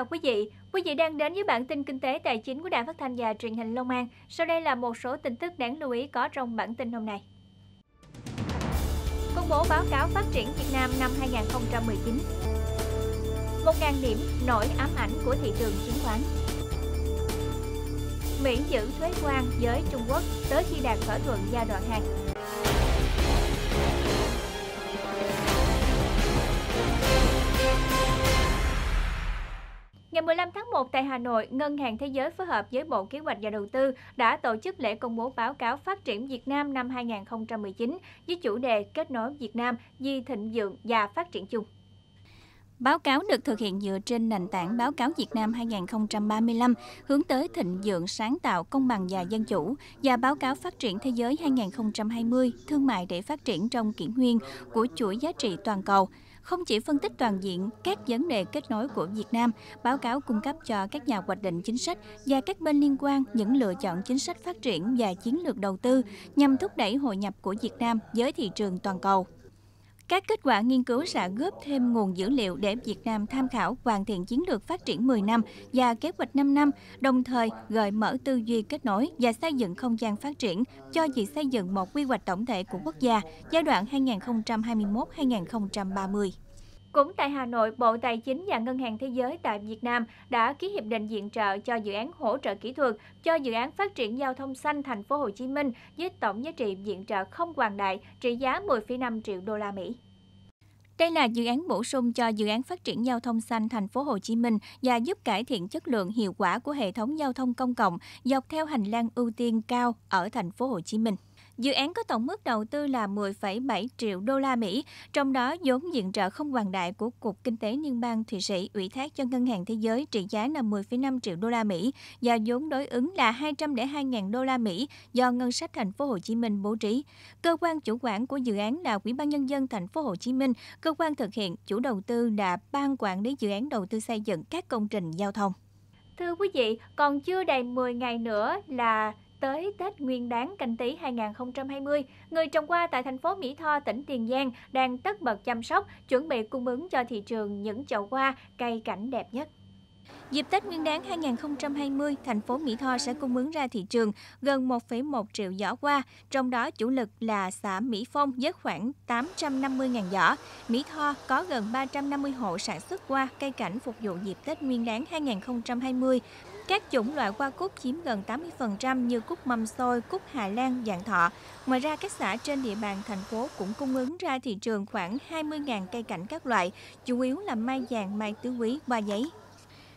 chào quý vị. Quý vị đang đến với bản tin kinh tế tài chính của Đài Phát thanh và Truyền hình Long An. Sau đây là một số tin tức đáng lưu ý có trong bản tin hôm nay. Công bố báo cáo phát triển Việt Nam năm 2019. 1.000 điểm nổi ám ảnh của thị trường chứng khoán. Mỹ giữ thuế quan với Trung Quốc tới khi đạt thỏa thuận giai đoạn 2. Ngày 15 tháng 1 tại Hà Nội, Ngân hàng Thế giới phối hợp với Bộ Kế hoạch và Đầu tư đã tổ chức lễ công bố báo cáo phát triển Việt Nam năm 2019 với chủ đề Kết nối Việt Nam vì thịnh vượng và phát triển chung. Báo cáo được thực hiện dựa trên nền tảng Báo cáo Việt Nam 2035 hướng tới thịnh vượng sáng tạo công bằng và dân chủ và Báo cáo Phát triển Thế giới 2020 Thương mại để phát triển trong kỷ nguyên của chuỗi giá trị toàn cầu – không chỉ phân tích toàn diện các vấn đề kết nối của Việt Nam, báo cáo cung cấp cho các nhà hoạch định chính sách và các bên liên quan những lựa chọn chính sách phát triển và chiến lược đầu tư nhằm thúc đẩy hội nhập của Việt Nam với thị trường toàn cầu. Các kết quả nghiên cứu sẽ góp thêm nguồn dữ liệu để Việt Nam tham khảo hoàn thiện chiến lược phát triển 10 năm và kế hoạch 5 năm, đồng thời gợi mở tư duy kết nối và xây dựng không gian phát triển cho việc xây dựng một quy hoạch tổng thể của quốc gia giai đoạn 2021-2030. Cũng tại Hà Nội, Bộ Tài chính và Ngân hàng Thế giới tại Việt Nam đã ký hiệp định diện trợ cho dự án hỗ trợ kỹ thuật cho dự án phát triển giao thông xanh thành phố Hồ Chí Minh với tổng giá trị diện trợ không hoàn đại trị giá 10,5 triệu đô la Mỹ. Đây là dự án bổ sung cho dự án phát triển giao thông xanh thành phố Hồ Chí Minh và giúp cải thiện chất lượng hiệu quả của hệ thống giao thông công cộng dọc theo hành lang ưu tiên cao ở thành phố Hồ Chí Minh. Dự án có tổng mức đầu tư là 10,7 triệu đô la Mỹ, trong đó vốn diện trợ không hoàn đại của Cục Kinh tế Liên bang Thụy Sĩ ủy thác cho Ngân hàng Thế giới trị giá là 10,5 triệu đô la Mỹ và vốn đối ứng là 202.000 đô la Mỹ do ngân sách thành phố Hồ Chí Minh bố trí. Cơ quan chủ quản của dự án là Ủy ban nhân dân thành phố Hồ Chí Minh, cơ quan thực hiện chủ đầu tư là Ban quản lý dự án đầu tư xây dựng các công trình giao thông. Thưa quý vị, còn chưa đầy 10 ngày nữa là tới Tết Nguyên đán canh Tý 2020, người trồng hoa tại thành phố Mỹ Tho, tỉnh Tiền Giang đang tất bật chăm sóc, chuẩn bị cung ứng cho thị trường những chậu hoa cây cảnh đẹp nhất. Dịp Tết Nguyên đán 2020, thành phố Mỹ Tho sẽ cung ứng ra thị trường gần 1,1 triệu giỏ hoa, trong đó chủ lực là xã Mỹ Phong với khoảng 850.000 giỏ. Mỹ Tho có gần 350 hộ sản xuất hoa cây cảnh phục vụ dịp Tết Nguyên đán 2020 các chủng loại hoa cúc chiếm gần 80% như cúc mâm xôi, cúc Hà Lan, dạng thọ. Ngoài ra, các xã trên địa bàn thành phố cũng cung ứng ra thị trường khoảng 20.000 cây cảnh các loại, chủ yếu là mai vàng, mai tứ quý, hoa giấy.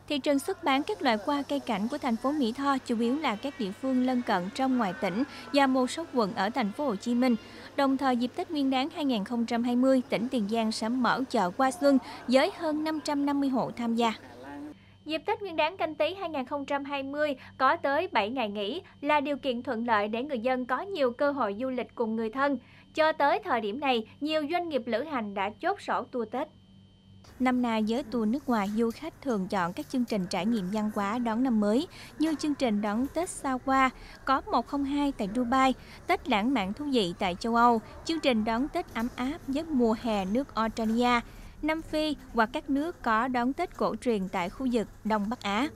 Thị trường xuất bán các loại hoa cây cảnh của thành phố Mỹ Tho chủ yếu là các địa phương lân cận trong ngoài tỉnh và một số quận ở thành phố Hồ Chí Minh. Đồng thời dịp Tết Nguyên đán 2020, tỉnh Tiền Giang sẽ mở chợ qua xuân với hơn 550 hộ tham gia. Dịp Tết Nguyên đán canh tí 2020 có tới 7 ngày nghỉ là điều kiện thuận lợi để người dân có nhiều cơ hội du lịch cùng người thân. Cho tới thời điểm này, nhiều doanh nghiệp lữ hành đã chốt sổ tour Tết. Năm nay, giới tour nước ngoài du khách thường chọn các chương trình trải nghiệm văn hóa đón năm mới như chương trình đón Tết xa qua, có 102 tại Dubai, Tết lãng mạn thú vị tại châu Âu, chương trình đón Tết ấm áp với mùa hè nước Australia, Nam Phi hoặc các nước có đón Tết cổ truyền tại khu vực Đông Bắc Á.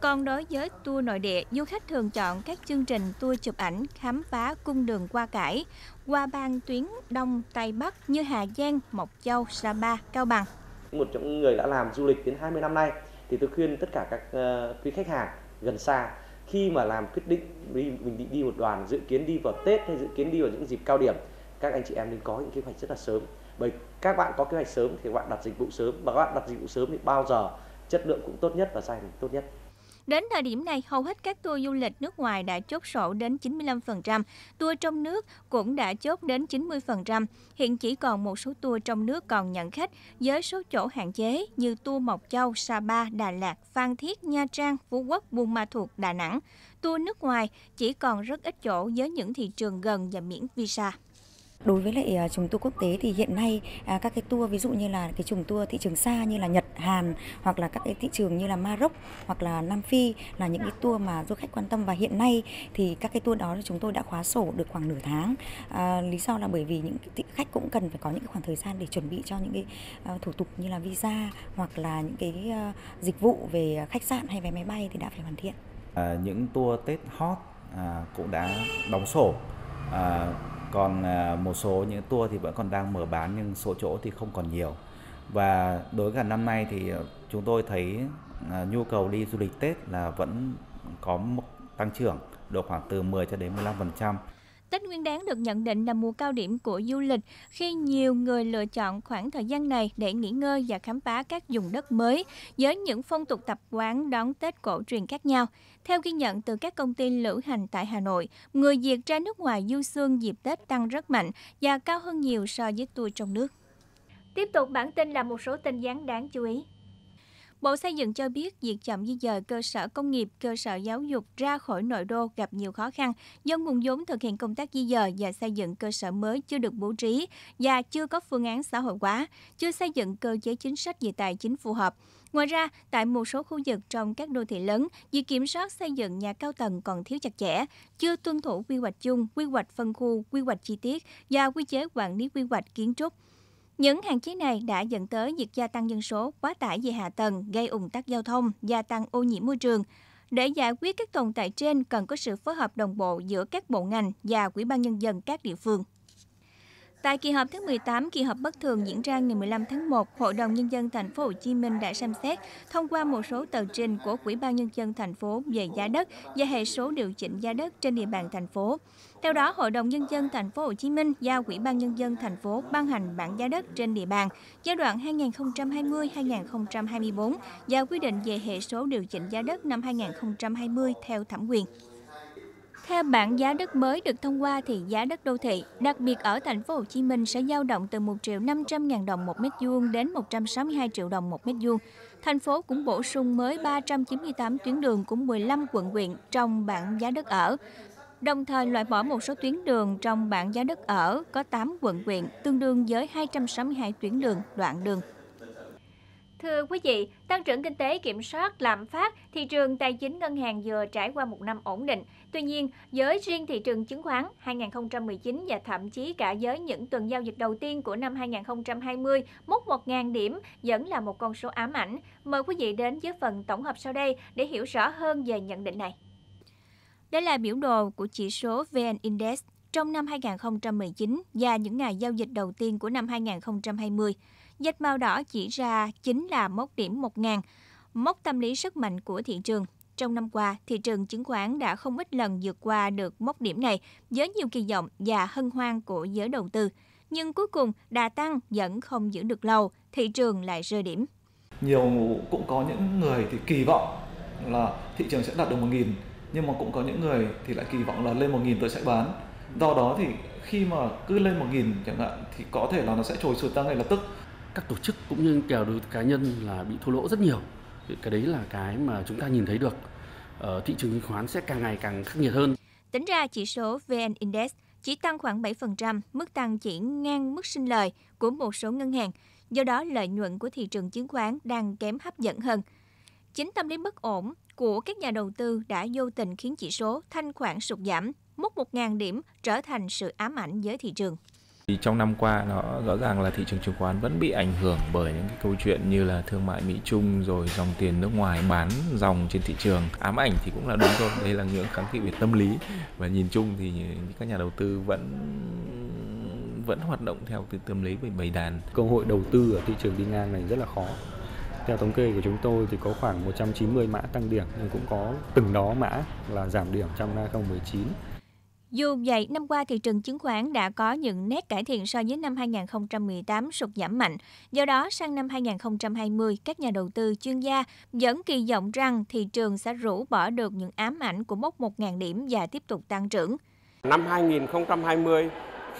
Còn đối với tour nội địa, du khách thường chọn các chương trình tour chụp ảnh khám phá cung đường qua cải, qua bang tuyến Đông Tây Bắc như Hà Giang, Mộc Châu, Sapa, Cao Bằng. Một trong những người đã làm du lịch đến 20 năm nay thì tôi khuyên tất cả các ờ, quý khách hàng gần xa khi mà làm quyết định đi mình định đi một đoàn dự kiến đi vào Tết hay dự kiến đi vào những dịp cao điểm các anh chị em nên có những kế hoạch rất là sớm bởi các bạn có kế hoạch sớm thì các bạn đặt dịch vụ sớm và các bạn đặt dịch vụ sớm thì bao giờ chất lượng cũng tốt nhất và sai tốt nhất. Đến thời điểm này, hầu hết các tour du lịch nước ngoài đã chốt sổ đến 95%, tour trong nước cũng đã chốt đến 90%. Hiện chỉ còn một số tour trong nước còn nhận khách với số chỗ hạn chế như tour Mộc Châu, Sapa, Đà Lạt, Phan Thiết, Nha Trang, Phú Quốc, Buôn Ma Thuột, Đà Nẵng. Tour nước ngoài chỉ còn rất ít chỗ với những thị trường gần và miễn visa. Đối với lại à, trùng tour quốc tế thì hiện nay à, các cái tour ví dụ như là cái trùng tour thị trường xa như là Nhật, Hàn hoặc là các cái thị trường như là Maroc hoặc là Nam Phi là những cái tour mà du khách quan tâm và hiện nay thì các cái tour đó chúng tôi đã khóa sổ được khoảng nửa tháng. À, lý do là bởi vì những khách cũng cần phải có những khoảng thời gian để chuẩn bị cho những cái à, thủ tục như là visa hoặc là những cái dịch vụ về khách sạn hay vé máy bay thì đã phải hoàn thiện. À, những tour Tết hot à, cũng đã đóng sổ à, còn à, một số những tour thì vẫn còn đang mở bán nhưng số chỗ thì không còn nhiều và đối với cả năm nay thì à, chúng tôi thấy à, nhu cầu đi du lịch Tết là vẫn có mức tăng trưởng độ khoảng từ 10 cho đến 15%. Tết Nguyên đán được nhận định là mùa cao điểm của du lịch khi nhiều người lựa chọn khoảng thời gian này để nghỉ ngơi và khám phá các vùng đất mới với những phong tục tập quán đón Tết cổ truyền khác nhau. Theo ghi nhận từ các công ty lữ hành tại Hà Nội, người Việt ra nước ngoài du xuân dịp Tết tăng rất mạnh và cao hơn nhiều so với tour trong nước. Tiếp tục bản tin là một số tin gián đáng chú ý. Bộ Xây dựng cho biết việc chậm di dời cơ sở công nghiệp, cơ sở giáo dục ra khỏi nội đô gặp nhiều khó khăn do nguồn vốn thực hiện công tác di dời và xây dựng cơ sở mới chưa được bố trí và chưa có phương án xã hội hóa, chưa xây dựng cơ chế chính sách về tài chính phù hợp. Ngoài ra, tại một số khu vực trong các đô thị lớn, việc kiểm soát xây dựng nhà cao tầng còn thiếu chặt chẽ, chưa tuân thủ quy hoạch chung, quy hoạch phân khu, quy hoạch chi tiết và quy chế quản lý quy hoạch kiến trúc. Những hạn chế này đã dẫn tới việc gia tăng dân số, quá tải về hạ tầng, gây ủng tắc giao thông, gia tăng ô nhiễm môi trường. Để giải quyết các tồn tại trên cần có sự phối hợp đồng bộ giữa các bộ ngành và Quỹ ban nhân dân các địa phương. Tại kỳ họp thứ 18, kỳ họp bất thường diễn ra ngày 15 tháng 1, Hội đồng nhân dân thành phố Hồ Chí Minh đã xem xét thông qua một số tờ trình của Ủy ban nhân dân thành phố về giá đất và hệ số điều chỉnh giá đất trên địa bàn thành phố. Theo đó, Hội đồng nhân dân thành phố Hồ Chí Minh giao Ủy ban nhân dân thành phố ban hành bảng giá đất trên địa bàn giai đoạn 2020-2024 và quy định về hệ số điều chỉnh giá đất năm 2020 theo thẩm quyền. Theo bảng giá đất mới được thông qua thì giá đất đô thị, đặc biệt ở thành phố Hồ Chí Minh sẽ dao động từ 1 triệu 500 ngàn đồng một mét vuông đến 162 triệu đồng một mét vuông. Thành phố cũng bổ sung mới 398 tuyến đường của 15 quận huyện trong bảng giá đất ở. Đồng thời loại bỏ một số tuyến đường trong bảng giá đất ở có 8 quận huyện, tương đương với 262 tuyến đường, đoạn đường. Thưa quý vị, tăng trưởng kinh tế kiểm soát lạm phát, thị trường tài chính ngân hàng vừa trải qua một năm ổn định. Tuy nhiên, giới riêng thị trường chứng khoán 2019 và thậm chí cả giới những tuần giao dịch đầu tiên của năm 2020 mốc 1.000 điểm vẫn là một con số ám ảnh. Mời quý vị đến với phần tổng hợp sau đây để hiểu rõ hơn về nhận định này. Đây là biểu đồ của chỉ số VN Index trong năm 2019 và những ngày giao dịch đầu tiên của năm 2020. Dịch màu đỏ chỉ ra chính là mốc điểm 1.000, mốc tâm lý sức mạnh của thị trường. Trong năm qua, thị trường chứng khoán đã không ít lần vượt qua được mốc điểm này với nhiều kỳ vọng và hân hoan của giới đầu tư. Nhưng cuối cùng, đà tăng vẫn không giữ được lâu, thị trường lại rơi điểm. Nhiều cũng có những người thì kỳ vọng là thị trường sẽ đạt được 1.000, nhưng mà cũng có những người thì lại kỳ vọng là lên 1.000 tôi sẽ bán. Do đó thì khi mà cứ lên 1.000 chẳng hạn thì có thể là nó sẽ trồi sụt tăng ngay lập tức các tổ chức cũng như kèo đối cá nhân là bị thua lỗ rất nhiều cái đấy là cái mà chúng ta nhìn thấy được ở ờ, thị trường chứng khoán sẽ càng ngày càng khắc nghiệt hơn tính ra chỉ số VN Index chỉ tăng khoảng 7%, mức tăng chỉ ngang mức sinh lời của một số ngân hàng, do đó lợi nhuận của thị trường chứng khoán đang kém hấp dẫn hơn. Chính tâm lý bất ổn của các nhà đầu tư đã vô tình khiến chỉ số thanh khoản sụt giảm, mốc 1.000 điểm trở thành sự ám ảnh với thị trường. Thì trong năm qua nó rõ ràng là thị trường chứng khoán vẫn bị ảnh hưởng bởi những cái câu chuyện như là thương mại Mỹ Trung rồi dòng tiền nước ngoài bán dòng trên thị trường ám ảnh thì cũng là đúng thôi đây là những kháng nghị về tâm lý và nhìn chung thì các nhà đầu tư vẫn vẫn hoạt động theo cái tâm lý về bày đàn cơ hội đầu tư ở thị trường đi ngang này rất là khó theo thống kê của chúng tôi thì có khoảng 190 mã tăng điểm nhưng cũng có từng đó mã là giảm điểm trong 2019 dù vậy, năm qua thị trường chứng khoán đã có những nét cải thiện so với năm 2018 sụt giảm mạnh. Do đó, sang năm 2020, các nhà đầu tư chuyên gia vẫn kỳ vọng rằng thị trường sẽ rũ bỏ được những ám ảnh của mốc 1.000 điểm và tiếp tục tăng trưởng. Năm 2020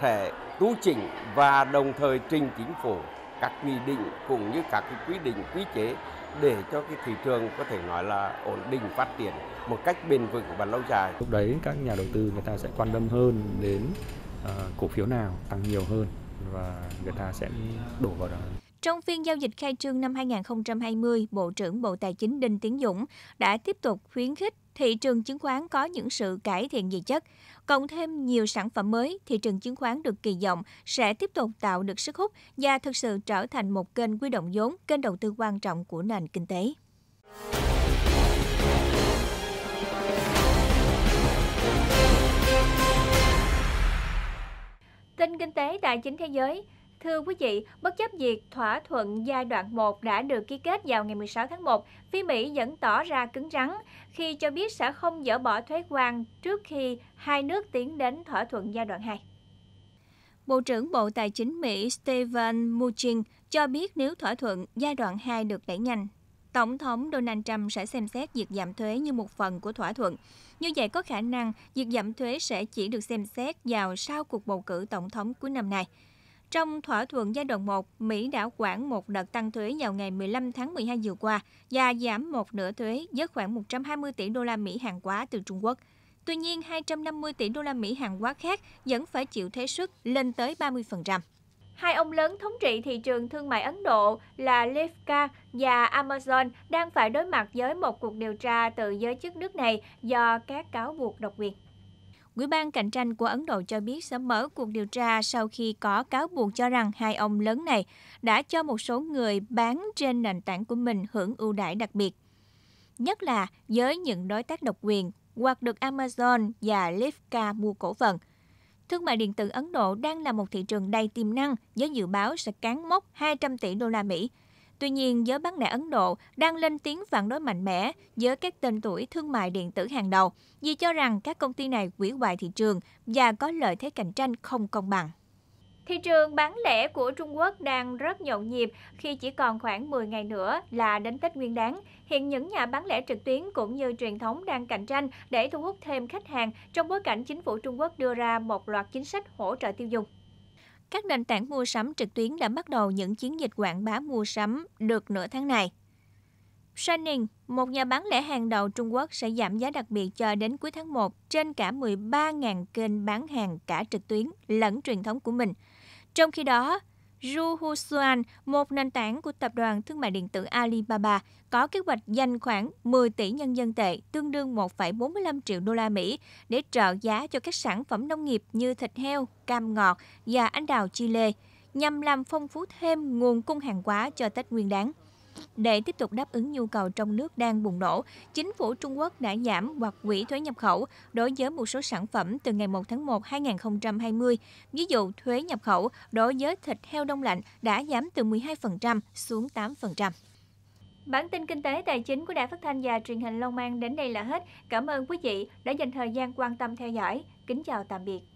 sẽ tu chỉnh và đồng thời trình chính phủ các nghị định cũng như các quy định quy chế để cho cái thị trường có thể nói là ổn định phát triển một cách bền vững và lâu dài. Lúc đấy các nhà đầu tư người ta sẽ quan tâm hơn đến uh, cổ phiếu nào tăng nhiều hơn và người ta sẽ đổ vào đó. Trong phiên giao dịch khai trương năm 2020, Bộ trưởng Bộ Tài chính Đinh Tiến Dũng đã tiếp tục khuyến khích thị trường chứng khoán có những sự cải thiện về chất. Cộng thêm nhiều sản phẩm mới, thị trường chứng khoán được kỳ vọng sẽ tiếp tục tạo được sức hút và thực sự trở thành một kênh quy động vốn, kênh đầu tư quan trọng của nền kinh tế. Tin kinh tế tài chính thế giới, Thưa quý vị, bất chấp việc thỏa thuận giai đoạn 1 đã được ký kết vào ngày 16 tháng 1, phía Mỹ vẫn tỏ ra cứng rắn khi cho biết sẽ không dỡ bỏ thuế quan trước khi hai nước tiến đến thỏa thuận giai đoạn 2. Bộ trưởng Bộ Tài chính Mỹ Steven Mnuchin cho biết nếu thỏa thuận giai đoạn 2 được đẩy nhanh, Tổng thống Donald Trump sẽ xem xét việc giảm thuế như một phần của thỏa thuận. Như vậy có khả năng việc giảm thuế sẽ chỉ được xem xét vào sau cuộc bầu cử tổng thống cuối năm nay. Trong thỏa thuận giai đoạn 1, Mỹ đã quản một đợt tăng thuế vào ngày 15 tháng 12 vừa qua và giảm một nửa thuế với khoảng 120 tỷ đô la Mỹ hàng hóa từ Trung Quốc. Tuy nhiên, 250 tỷ đô la Mỹ hàng hóa khác vẫn phải chịu thuế suất lên tới 30%. Hai ông lớn thống trị thị trường thương mại Ấn Độ là Flipkart và Amazon đang phải đối mặt với một cuộc điều tra từ giới chức nước này do các cáo buộc độc quyền. Ủy ban cạnh tranh của Ấn Độ cho biết sẽ mở cuộc điều tra sau khi có cáo buộc cho rằng hai ông lớn này đã cho một số người bán trên nền tảng của mình hưởng ưu đãi đặc biệt. Nhất là với những đối tác độc quyền hoặc được Amazon và Lifka mua cổ phần. Thương mại điện tử Ấn Độ đang là một thị trường đầy tiềm năng với dự báo sẽ cán mốc 200 tỷ đô la Mỹ – Tuy nhiên, giới bán lẻ Ấn Độ đang lên tiếng phản đối mạnh mẽ với các tên tuổi thương mại điện tử hàng đầu vì cho rằng các công ty này quỷ hoại thị trường và có lợi thế cạnh tranh không công bằng. Thị trường bán lẻ của Trung Quốc đang rất nhộn nhịp khi chỉ còn khoảng 10 ngày nữa là đến Tết Nguyên đán. Hiện những nhà bán lẻ trực tuyến cũng như truyền thống đang cạnh tranh để thu hút thêm khách hàng trong bối cảnh chính phủ Trung Quốc đưa ra một loạt chính sách hỗ trợ tiêu dùng các nền tảng mua sắm trực tuyến đã bắt đầu những chiến dịch quảng bá mua sắm được nửa tháng này. Shining, một nhà bán lẻ hàng đầu Trung Quốc sẽ giảm giá đặc biệt cho đến cuối tháng 1 trên cả 13.000 kênh bán hàng cả trực tuyến lẫn truyền thống của mình. Trong khi đó, Juhusuan, một nền tảng của tập đoàn thương mại điện tử Alibaba, có kế hoạch dành khoảng 10 tỷ nhân dân tệ, tương đương 1,45 triệu đô la Mỹ, để trợ giá cho các sản phẩm nông nghiệp như thịt heo, cam ngọt và anh đào Chile, nhằm làm phong phú thêm nguồn cung hàng hóa cho Tết Nguyên đán để tiếp tục đáp ứng nhu cầu trong nước đang bùng nổ, chính phủ Trung Quốc đã giảm hoặc quỹ thuế nhập khẩu đối với một số sản phẩm từ ngày 1 tháng 1 2020. Ví dụ, thuế nhập khẩu đối với thịt heo đông lạnh đã giảm từ 12% xuống 8%. Bản tin kinh tế tài chính của Đài Phát thanh và Truyền hình Long An đến đây là hết. Cảm ơn quý vị đã dành thời gian quan tâm theo dõi. Kính chào tạm biệt.